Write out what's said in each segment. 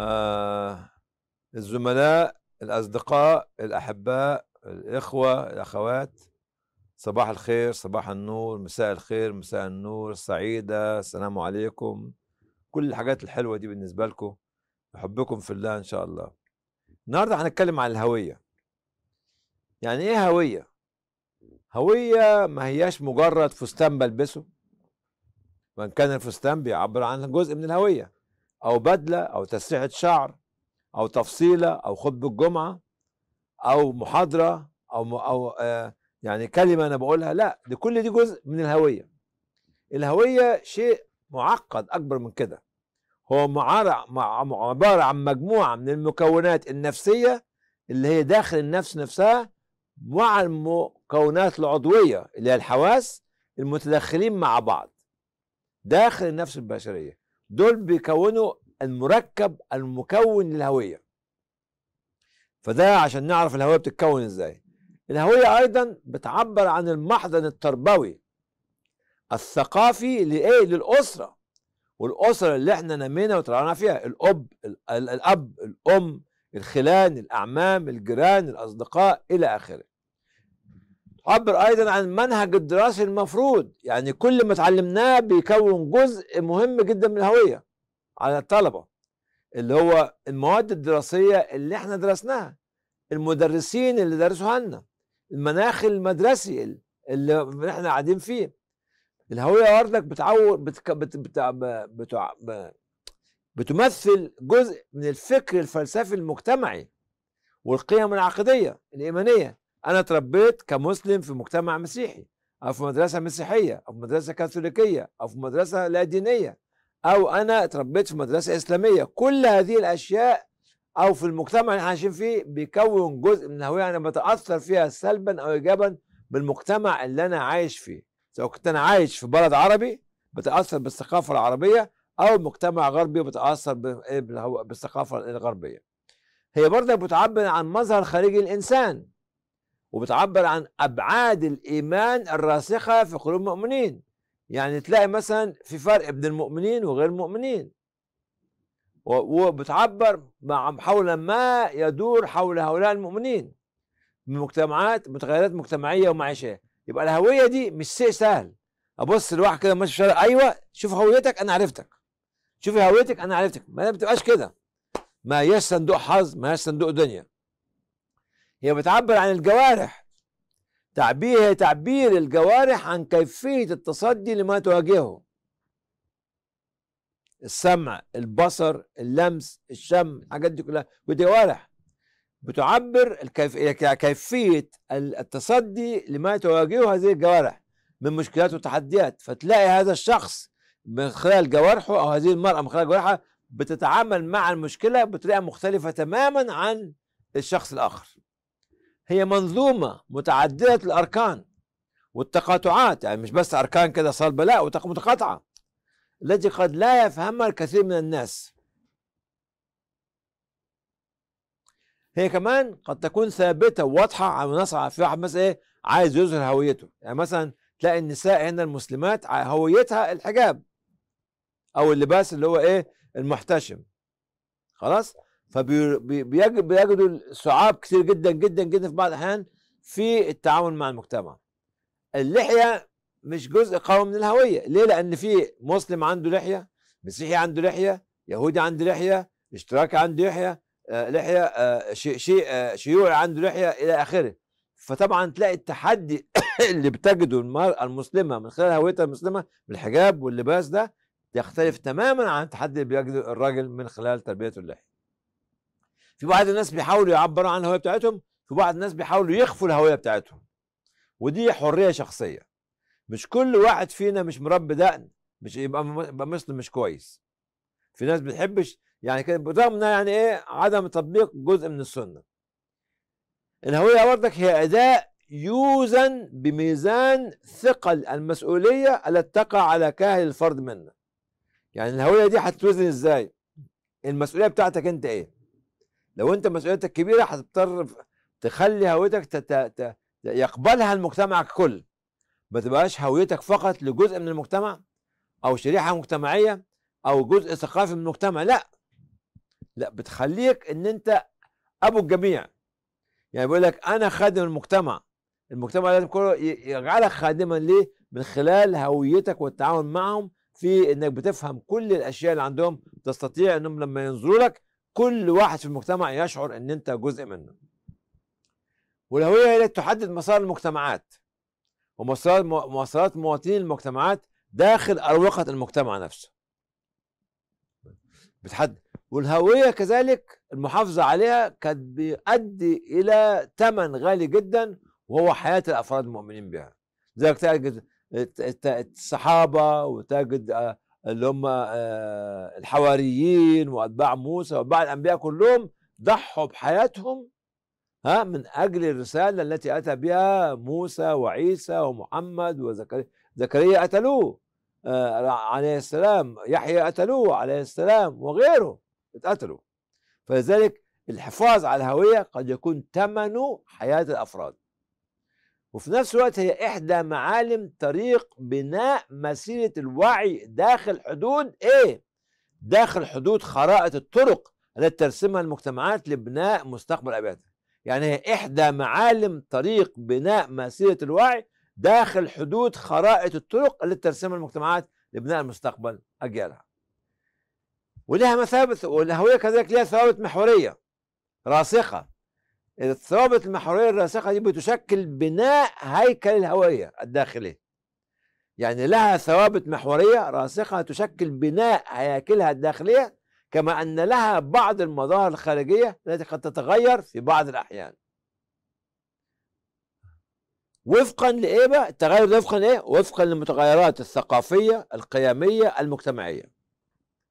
آه الزملاء الأصدقاء الأحباء الإخوة الأخوات صباح الخير صباح النور مساء الخير مساء النور سعيدة السلام عليكم كل الحاجات الحلوة دي بالنسبة لكم بحبكم في الله إن شاء الله النهاردة هنتكلم عن الهوية يعني إيه هوية؟ هوية ما هياش مجرد فستان بلبسه وإن كان الفستان بيعبر عن جزء من الهوية أو بدلة أو تسريحة شعر أو تفصيلة أو خطبة جمعة أو محاضرة أو أو آه يعني كلمة أنا بقولها لا دي كل دي جزء من الهوية الهوية شيء معقد أكبر من كده هو عبارة عن مجموعة من المكونات النفسية اللي هي داخل النفس نفسها مع المكونات العضوية اللي هي الحواس المتدخلين مع بعض داخل النفس البشرية دول بيكونوا المركب المكون للهوية فده عشان نعرف الهوية بتتكون ازاي الهوية ايضا بتعبر عن المحضن التربوي الثقافي لايه للأسرة والأسرة اللي احنا نمينا وطلعنا فيها الأب الأب الأم الخلان الأعمام الجيران الأصدقاء إلى آخره عبر ايضا عن المنهج الدراسي المفروض يعني كل ما اتعلمناه بيكون جزء مهم جدا من الهويه على الطلبه اللي هو المواد الدراسيه اللي احنا درسناها المدرسين اللي درسوها لنا المناخ المدرسي اللي احنا قاعدين فيه الهويه برضك بتعور بتك... بت... بتع... بتع... بتمثل جزء من الفكر الفلسفي المجتمعي والقيم العقديه الايمانيه انا اتربيت كمسلم في مجتمع مسيحي او في مدرسه مسيحيه او في مدرسه كاثوليكيه او في مدرسه لا دينيه او انا اتربيت في مدرسه اسلاميه كل هذه الاشياء او في المجتمع اللي احنا عايشين فيه بيكون جزء من الهويه انا بتاثر فيها سلبا او ايجابا بالمجتمع اللي انا عايش فيه سواء كنت انا عايش في بلد عربي بتاثر بالثقافه العربيه او مجتمع غربي بتاثر إيه، بالثقافه الغربيه هي برضه بتعبر عن مظهر خارجي الانسان وبتعبر عن أبعاد الإيمان الراسخة في قلوب المؤمنين يعني تلاقي مثلا في فرق بين المؤمنين وغير المؤمنين وبتعبر حول ما يدور حول هؤلاء المؤمنين من مجتمعات متغيرات مجتمعية ومعيشية يبقى الهوية دي مش شيء سهل أبص لواحد كده ماشي في الشارع أيوه شوف هويتك أنا عرفتك شوفي هويتك أنا عرفتك ما بتبقاش كده ما هياش صندوق حظ ما هياش صندوق دنيا هي بتعبر عن الجوارح تعبير هي تعبير الجوارح عن كيفية التصدي لما تواجهه السمع البصر اللمس الشم الحاجات دي كلها جوارح بتعبر الكيف... كيفية التصدي لما تواجهه هذه الجوارح من مشكلات وتحديات فتلاقي هذا الشخص من خلال جوارحه أو هذه المرأة من خلال جوارحها بتتعامل مع المشكلة بطريقة مختلفة تماما عن الشخص الآخر هي منظومة متعددة الأركان والتقاطعات يعني مش بس أركان كده صار بلاء متقاطعة التي قد لا يفهمها الكثير من الناس هي كمان قد تكون ثابته وواضحه على منصه في واحد مثلا ايه عايز يظهر هويته يعني مثلا تلاقي النساء هنا المسلمات هويتها الحجاب او اللباس اللي هو ايه المحتشم خلاص فبيجدوا صعاب كثير جدا جدا جدا في بعض الاحيان في التعامل مع المجتمع اللحيه مش جزء قوي من الهويه ليه لان في مسلم عنده لحيه مسيحي عنده لحيه يهودي عنده لحيه اشتراكي عنده لحيه آه، لحيه آه، شي شي آه، شيوعي عنده لحيه الى اخره فطبعا تلاقي التحدي اللي بتجده المرأة المسلمة من خلال هويتها المسلمة بالحجاب واللباس ده يختلف تماما عن التحدي اللي بيجده الراجل من خلال تربيته اللحية في بعض الناس بيحاولوا يعبروا عن الهويه بتاعتهم في بعض الناس بيحاولوا يخفوا الهويه بتاعتهم ودي حريه شخصيه مش كل واحد فينا مش مربي دقن مش يبقى مسلم مش كويس في ناس بتحبش يعني كده برغم يعني ايه عدم تطبيق جزء من السنه الهويه برضك هي اداء يوزن بميزان ثقل المسؤوليه التي تقع على كاهل الفرد منا يعني الهويه دي هتتوزن ازاي المسؤوليه بتاعتك انت ايه لو انت مسؤوليتك كبيره هتضطر تخلي هويتك تت... ت... يقبلها المجتمع ككل ما تبقاش هويتك فقط لجزء من المجتمع او شريحه مجتمعيه او جزء ثقافي من المجتمع لا لا بتخليك ان انت ابو الجميع يعني بيقول لك انا خادم المجتمع المجتمع لازم كله يجعلك خادما ليه من خلال هويتك والتعاون معهم في انك بتفهم كل الاشياء اللي عندهم تستطيع انهم لما ينظروا لك كل واحد في المجتمع يشعر ان انت جزء منه والهوية هي التي تحدد مسار المجتمعات ومسار مسارات مواطني المجتمعات داخل أروقة المجتمع نفسه بتحدد والهوية كذلك المحافظة عليها كانت بيؤدي إلى ثمن غالي جدا وهو حياة الأفراد المؤمنين بها زي تجد الصحابة وتجد آه، اللي هم آه، الحواريين واتباع موسى واتباع الانبياء كلهم ضحوا بحياتهم ها من اجل الرساله التي اتى بها موسى وعيسى ومحمد وزكريا زكريا قتلوه آه، عليه السلام يحيى قتلوه عليه السلام وغيره اتقتلوا فلذلك الحفاظ على الهويه قد يكون ثمنه حياه الافراد وفي نفس الوقت هي إحدى معالم طريق بناء مسيرة الوعي داخل حدود إيه؟ داخل حدود خرائط الطرق التي ترسمها المجتمعات لبناء مستقبل ابيات يعني هي إحدى معالم طريق بناء مسيرة الوعي داخل حدود خرائط الطرق التي ترسمها المجتمعات لبناء المستقبل أجيالها ولها مثابة ولها كذلك لها ثوابت محورية راسخة الثوابت المحورية الراسخة دي بتشكل بناء هيكل الهوية الداخلي يعني لها ثوابت محورية راسخة تشكل بناء هياكلها الداخلية كما أن لها بعض المظاهر الخارجية التي قد تتغير في بعض الأحيان وفقا لإيه بقى؟ التغير وفقا لإيه؟ وفقا للمتغيرات الثقافية القيمية المجتمعية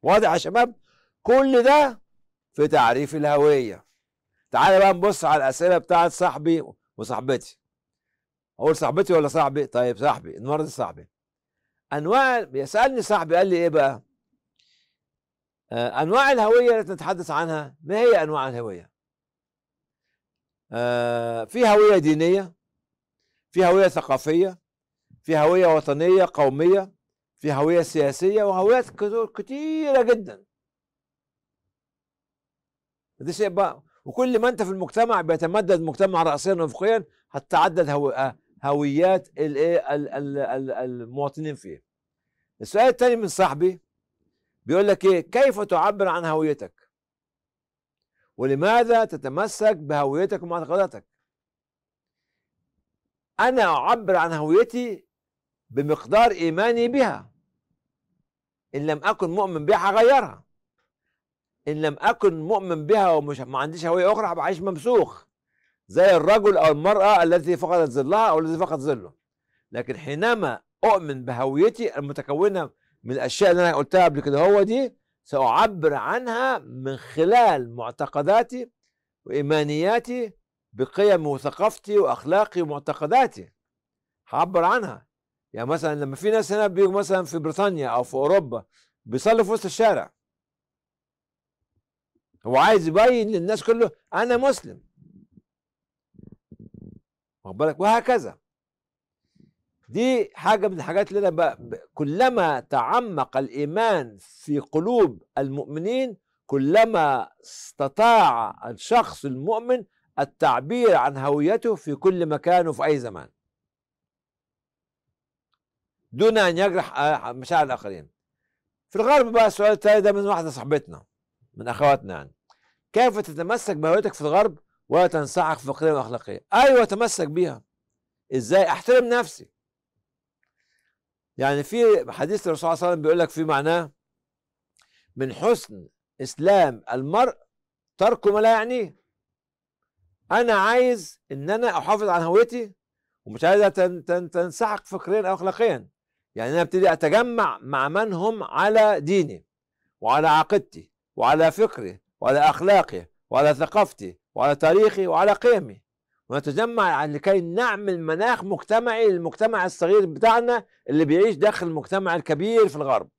واضح يا شباب؟ كل ده في تعريف الهوية تعالى بقى نبص على الاسئله بتاعت صاحبي وصاحبتي اقول صاحبتي ولا صاحبي طيب صاحبي النهارده صاحبي انواع بيسالني صاحبي قال لي ايه بقى آه، انواع الهويه التي نتحدث عنها ما هي انواع الهويه آه، في هويه دينيه في هويه ثقافيه في هويه وطنيه قوميه في هويه سياسيه وهويات كتيره جدا ده شيء بقى وكل ما انت في المجتمع بيتمدد مجتمع راسيا وافقيا هتتعدد آه، هويات الايه المواطنين فيه السؤال الثاني من صاحبي بيقول لك ايه كيف تعبر عن هويتك ولماذا تتمسك بهويتك ومعتقداتك انا اعبر عن هويتي بمقدار ايماني بها ان لم اكن مؤمن بها هغيرها ان لم اكن مؤمن بها ومش ما عنديش هويه اخرى هبقى عايش ممسوخ زي الرجل او المراه التي فقدت ظلها او الذي فقد ظله لكن حينما اؤمن بهويتي المتكونه من الاشياء اللي انا قلتها قبل كده هو دي ساعبر عنها من خلال معتقداتي وايمانياتي بقيم وثقافتي واخلاقي ومعتقداتي هعبر عنها يعني مثلا لما في ناس هنا بيجوا مثلا في بريطانيا او في اوروبا بيصلوا في وسط الشارع هو عايز يبين للناس كله انا مسلم واخد بالك وهكذا دي حاجة من الحاجات اللي أنا بقى كلما تعمق الإيمان في قلوب المؤمنين كلما استطاع الشخص المؤمن التعبير عن هويته في كل مكان وفي أي زمان دون أن يجرح آه، مشاعر الآخرين في الغرب بقى السؤال التالي ده من واحدة صاحبتنا من أخواتنا يعني كيف تتمسك بهويتك في الغرب ولا تنصحك فقريا واخلاقيا ايوه تمسك بيها ازاي احترم نفسي يعني في حديث الرسول صلى الله عليه وسلم بيقول لك في معناه من حسن اسلام المرء ترك ما لا يعنيه انا عايز ان انا احافظ على هويتي ومش عايز تنسحق فكريا او اخلاقيا يعني انا ابتدي اتجمع مع من هم على ديني وعلى عقيدتي وعلى فكري وعلى أخلاقه وعلى ثقافته وعلى تاريخه وعلى قيمه ونتجمع لكي نعمل مناخ مجتمعي للمجتمع الصغير بتاعنا اللي بيعيش داخل المجتمع الكبير في الغرب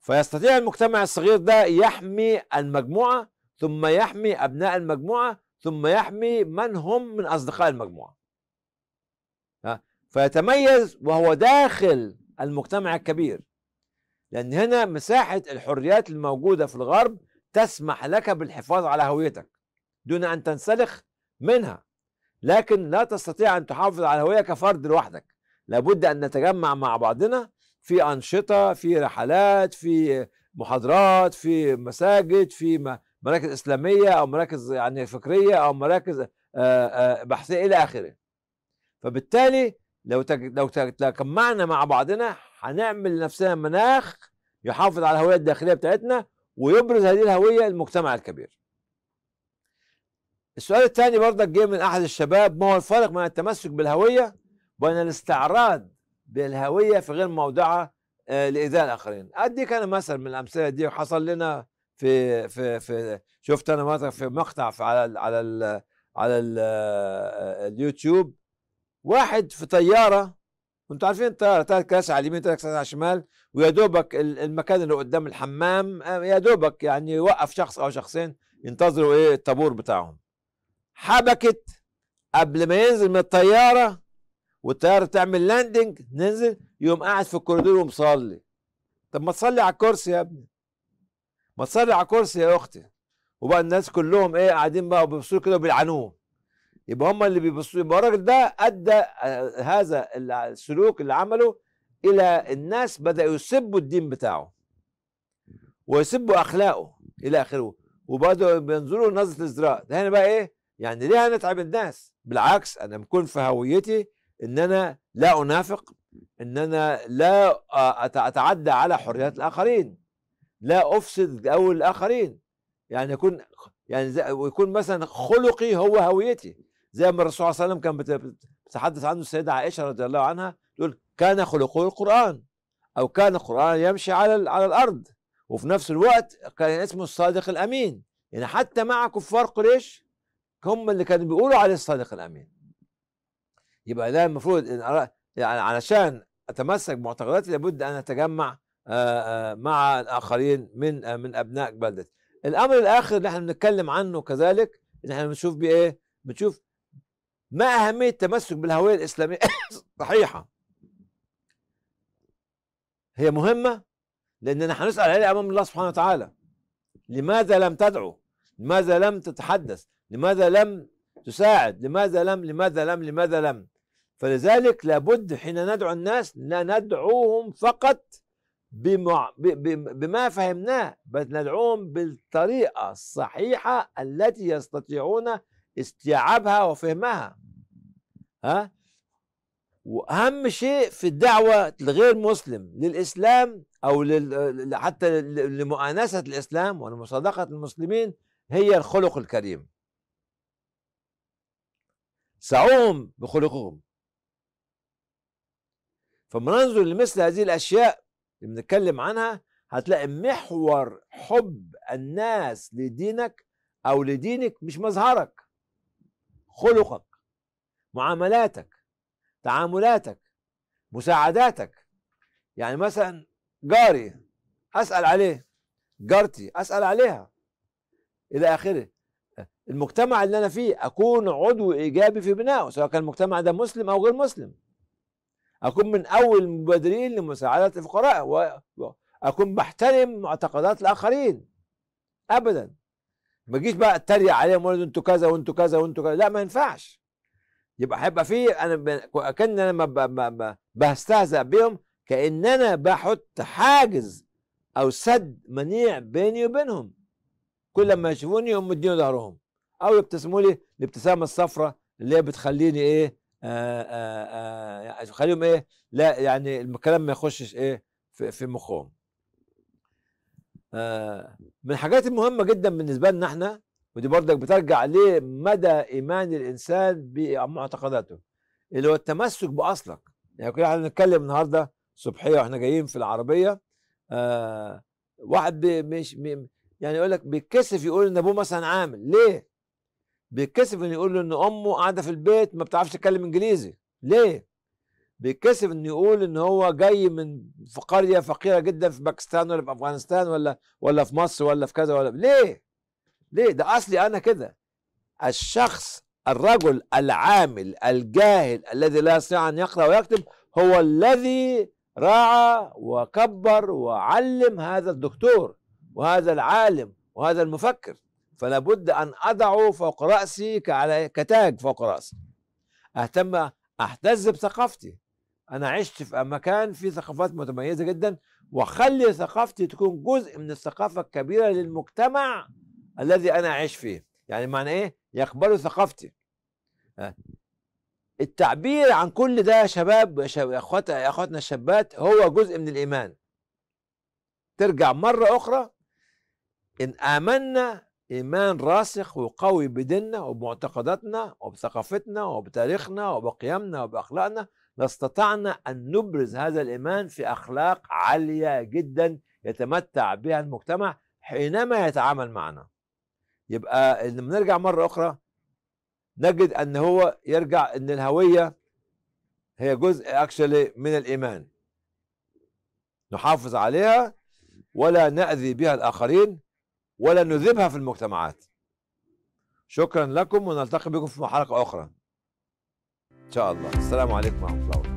فيستطيع المجتمع الصغير ده يحمي المجموعة ثم يحمي أبناء المجموعة ثم يحمي من هم من أصدقاء المجموعة فيتميز وهو داخل المجتمع الكبير لأن هنا مساحة الحريات الموجودة في الغرب تسمح لك بالحفاظ على هويتك دون أن تنسلخ منها لكن لا تستطيع أن تحافظ على الهوية كفرد لوحدك لابد أن نتجمع مع بعضنا في أنشطة في رحلات في محاضرات في مساجد في مراكز إسلامية أو مراكز يعني فكرية أو مراكز بحثية إلى آخره فبالتالي لو لو تجمعنا مع بعضنا هنعمل لنفسنا مناخ يحافظ على الهويه الداخليه بتاعتنا ويبرز هذه الهوية المجتمع الكبير السؤال الثاني برضك جه من أحد الشباب ما هو الفرق بين التمسك بالهوية وبين الاستعراض بالهوية في غير موضعها آه، لإيذاء الآخرين أديك أنا مثل من الأمثلة دي وحصل لنا في في في شفت أنا مثلا في مقطع في على الـ على الـ على الـ آه، آه، اليوتيوب واحد في طيارة وانتوا عارفين الطياره ثلاث كراسي على اليمين ثلاث كراسي على الشمال ويا دوبك المكان اللي قدام الحمام آه، يا دوبك يعني يوقف شخص او شخصين ينتظروا ايه الطابور بتاعهم حبكت قبل ما ينزل من الطياره والطياره تعمل لاندنج ننزل يقوم قاعد في الكوريدور ومصلي طب ما تصلي على الكرسي يا ابني ما تصلي على الكرسي يا اختي وبقى الناس كلهم ايه قاعدين بقى وبيبصوا كده وبيلعنوه يبقى هم اللي بيبصوا يبقى الراجل ده ادى آه، هذا السلوك اللي عمله الى الناس بداوا يسبوا الدين بتاعه ويسبوا اخلاقه الى اخره وبداوا بينظروا نظره الازراء ده هنا بقى ايه يعني ليه هنتعب الناس بالعكس انا بكون في هويتي ان انا لا انافق ان انا لا آه، اتعدى على حريات الاخرين لا افسد جو الاخرين يعني يكون يعني ويكون مثلا خلقي هو هويتي زي ما الرسول صلى الله عليه وسلم كان بتحدث عنه السيده عائشه رضي الله عنها تقول كان خلقه القران او كان القران يمشي على على الارض وفي نفس الوقت كان اسمه الصادق الامين يعني حتى مع كفار قريش هم اللي كانوا بيقولوا عليه الصادق الامين يبقى ده المفروض إن يعني علشان اتمسك بمعتقداتي لابد ان اتجمع مع الاخرين من من ابناء بلدتي الامر الاخر اللي احنا بنتكلم عنه كذلك ان احنا بنشوف بايه بنشوف ما أهمية التمسك بالهوية الإسلامية صحيحة هي مهمة لأننا هنسأل عليها أمام الله سبحانه وتعالى لماذا لم تدعو لماذا لم تتحدث لماذا لم تساعد لماذا لم لماذا لم لماذا لم فلذلك لابد حين ندعو الناس لا ندعوهم فقط بمع... ب... ب... بما فهمناه بل ندعوهم بالطريقة الصحيحة التي يستطيعون استيعابها وفهمها ها واهم شيء في الدعوه لغير مسلم للاسلام او لل... حتى لمؤانسه الاسلام ولمصادقه المسلمين هي الخلق الكريم سعوهم بخلقهم فما ننظر لمثل هذه الاشياء اللي بنتكلم عنها هتلاقي محور حب الناس لدينك او لدينك مش مظهرك خلقك معاملاتك تعاملاتك مساعداتك يعني مثلا جاري اسال عليه جارتي اسال عليها الى اخره المجتمع اللي انا فيه اكون عضو ايجابي في بنائه سواء كان المجتمع ده مسلم او غير مسلم اكون من اول المبادرين لمساعده الفقراء واكون بحترم معتقدات الاخرين ابدا ما تجيش بقى اتريق عليهم وانتوا انتوا كذا وانتوا كذا وانتوا كذا لا ما ينفعش يبقى هيبقى في انا كان انا بستهزئ بيهم كان انا بحط حاجز او سد منيع بيني وبينهم كل ما يشوفوني يقوموا مديني ظهرهم او يبتسموا لي الابتسامه الصفراء اللي هي بتخليني ايه آآ آآ يعني خليهم ايه لا يعني الكلام ما يخشش ايه في, في مخهم من الحاجات المهمه جدا بالنسبه لنا احنا ودي برضك بترجع لمدى ايمان الانسان بمعتقداته اللي هو التمسك باصلك يعني كنا احنا بنتكلم النهارده صبحيه واحنا جايين في العربيه آه واحد مش يعني يقول لك بيتكسف يقول ان ابوه مثلا عامل ليه؟ بيتكسف ان يقول له ان امه قاعده في البيت ما بتعرفش تتكلم انجليزي ليه؟ بيتكسف انه يقول ان هو جاي من في قريه فقيره جدا في باكستان ولا في افغانستان ولا ولا في مصر ولا في كذا ولا ليه؟ ليه؟ ده اصلي انا كده الشخص الرجل العامل الجاهل الذي لا يستطيع ان يقرا ويكتب هو الذي راعى وكبر وعلم هذا الدكتور وهذا العالم وهذا المفكر فلا بد ان اضعه فوق راسي كتاج فوق راسي اهتم اهتز بثقافتي انا عشت في مكان فيه ثقافات متميزه جدا واخلي ثقافتي تكون جزء من الثقافه الكبيره للمجتمع الذي انا عايش فيه يعني معنى ايه يقبلوا ثقافتي التعبير عن كل ده يا شباب يا اخواتنا الشابات هو جزء من الايمان ترجع مره اخرى ان امنا ايمان راسخ وقوي بديننا وبمعتقداتنا وبثقافتنا وبتاريخنا وبقيمنا وباخلاقنا لاستطعنا أن نبرز هذا الإيمان في أخلاق عالية جدا يتمتع بها المجتمع حينما يتعامل معنا يبقى لما نرجع مرة أخرى نجد أن هو يرجع أن الهوية هي جزء اكشلي من الإيمان نحافظ عليها ولا نأذي بها الآخرين ولا نذيبها في المجتمعات شكرا لكم ونلتقي بكم في حلقة أخرى ان شاء الله السلام عليكم ورحمه الله